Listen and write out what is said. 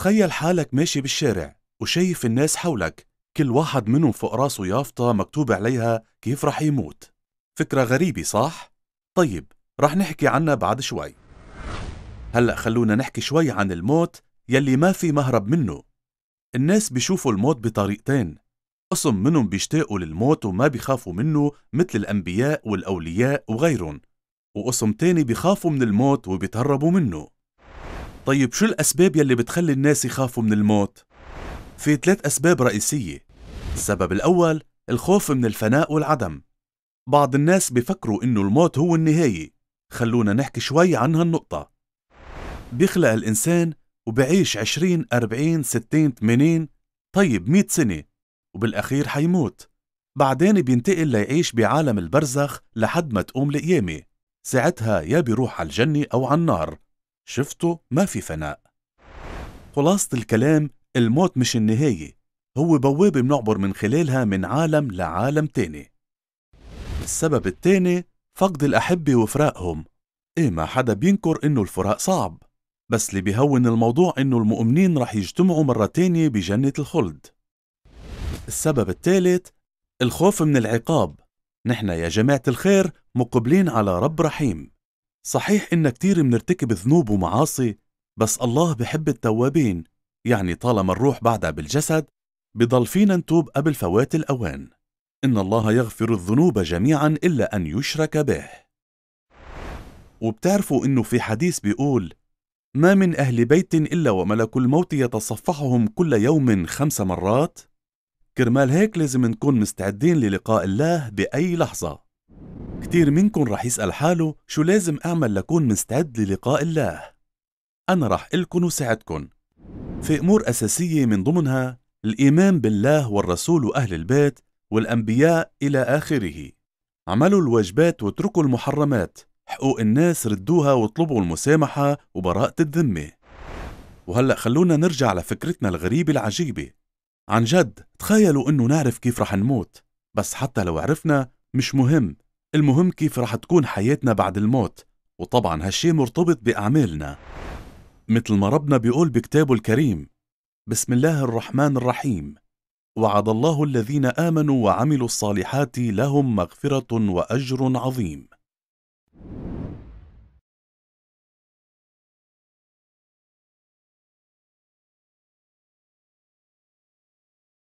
تخيل حالك ماشي بالشارع وشايف الناس حولك كل واحد منهم فوق راسه يافطة مكتوب عليها كيف رح يموت فكرة غريبة صح؟ طيب رح نحكي عنها بعد شوي هلأ خلونا نحكي شوي عن الموت يلي ما في مهرب منه الناس بيشوفوا الموت بطريقتين قسم منهم بيشتاقوا للموت وما بيخافوا منه مثل الأنبياء والأولياء وغيرهم وقسم تاني بيخافوا من الموت وبيتهربوا منه طيب شو الأسباب يلي بتخلي الناس يخافوا من الموت؟ في ثلاث أسباب رئيسية السبب الأول الخوف من الفناء والعدم بعض الناس بفكروا إنه الموت هو النهاية خلونا نحكي شوي عن هالنقطة بيخلق الإنسان وبعيش 20 40 60 80 طيب 100 سنة وبالأخير حيموت بعدين بينتقل ليعيش بعالم البرزخ لحد ما تقوم القيامة ساعتها يا بيروح على الجنة أو على النار شفته ما في فناء خلاصة الكلام الموت مش النهاية هو بوابة بنعبر من خلالها من عالم لعالم تاني السبب التاني فقد الأحبة وفراقهم إيه ما حدا بينكر إنه الفراق صعب بس اللي بيهون الموضوع إنه المؤمنين رح يجتمعوا مرة تانية بجنة الخلد السبب الثالث الخوف من العقاب نحن يا جماعة الخير مقبلين على رب رحيم صحيح إن كتير منرتكب ذنوب ومعاصي بس الله بحب التوابين يعني طالما الروح بعدها بالجسد بضل فينا نتوب قبل فوات الأوان إن الله يغفر الذنوب جميعا إلا أن يشرك به وبتعرفوا إنه في حديث بيقول ما من أهل بيت إلا وملك الموت يتصفحهم كل يوم خمس مرات كرمال هيك لازم نكون مستعدين للقاء الله بأي لحظة كتير منكم رح يسأل حاله شو لازم أعمل لكون مستعد للقاء الله أنا رح إلكن وساعدكن في أمور أساسية من ضمنها الإيمان بالله والرسول وأهل البيت والأنبياء إلى آخره عملوا الواجبات واتركوا المحرمات حقوق الناس ردوها واطلبوا المسامحة وبراءة الذمة وهلأ خلونا نرجع لفكرتنا الغريبة العجيبة عن جد تخيلوا إنه نعرف كيف رح نموت بس حتى لو عرفنا مش مهم المهم كيف رح تكون حياتنا بعد الموت وطبعا هالشي مرتبط بأعمالنا مثل ما ربنا بيقول بكتابه الكريم بسم الله الرحمن الرحيم وعد الله الذين آمنوا وعملوا الصالحات لهم مغفرة وأجر عظيم